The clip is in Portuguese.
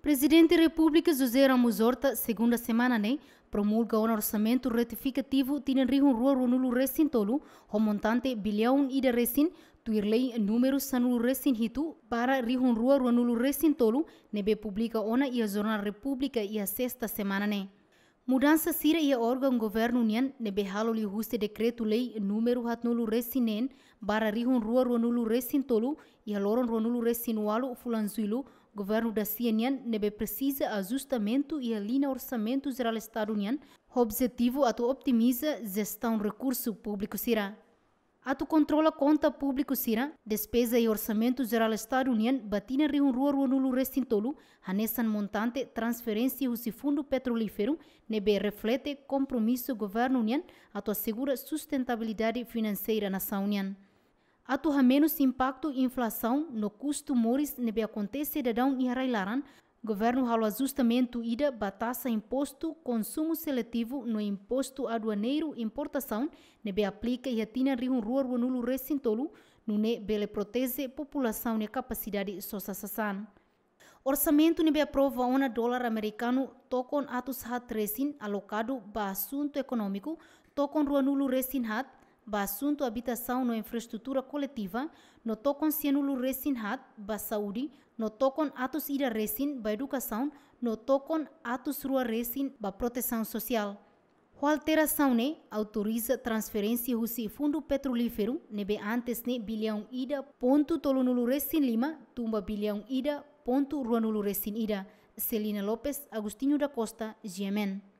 Presidente da República José Ramos Horta, segunda semana, né, promulga um orçamento retificativo tine rihun rua nulu resin tolu, o montante bilhão e de resin, tuirlei número sanulu resin hitu, para rihun rua nulu resin tolu, nebe publica ona e a Jornal República e a sexta semana, né. Mudança sira ia organ governo nian nebe halo li huste decreto lei número hat nulu resinen, bara rihun rua ronulu resin tolu, e a loron ruonulu resin walu fulanzuilu, O governo da CNN nebe precisa ajustamento e alinha orçamento geral com O objetivo é optimizar gestão recurso público será. Ato controla conta público sira, despesa e orçamento geral Estado União batina reunrua nulo restintolo, hanessan montante transferência usi fundo petrolífero, nebe reflete compromisso governo União ato assegura sustentabilidade financeira na nação União aturra menos impacto inflação no custo moris nebe acontece cidadão e arrailaran, governo ralo ajustamento ida batassa imposto consumo seletivo no imposto aduaneiro importação nebe aplica e atina rihun ruar nulo recintolo nune bele protege população ne capacidade sosasasan. Orçamento nebe aprova ona dólar americano tocon atus hat resin alocado ba assunto econômico tocon ruanulo resin hat ba assunto habitação no infraestrutura coletiva, no tocon cianulo resin hat, ba saúde, no tocon atos ira resin, ba educação, no tocon atos rua resin, ba proteção social. O alteração ne autoriza transferência rusi fundo petrolífero nebe antes ne bilhão ida ponto tolonulu resin lima, tumba bilhão ida ponto ruanulu resin ida. Celina Lopes, Agostinho da Costa, GMN.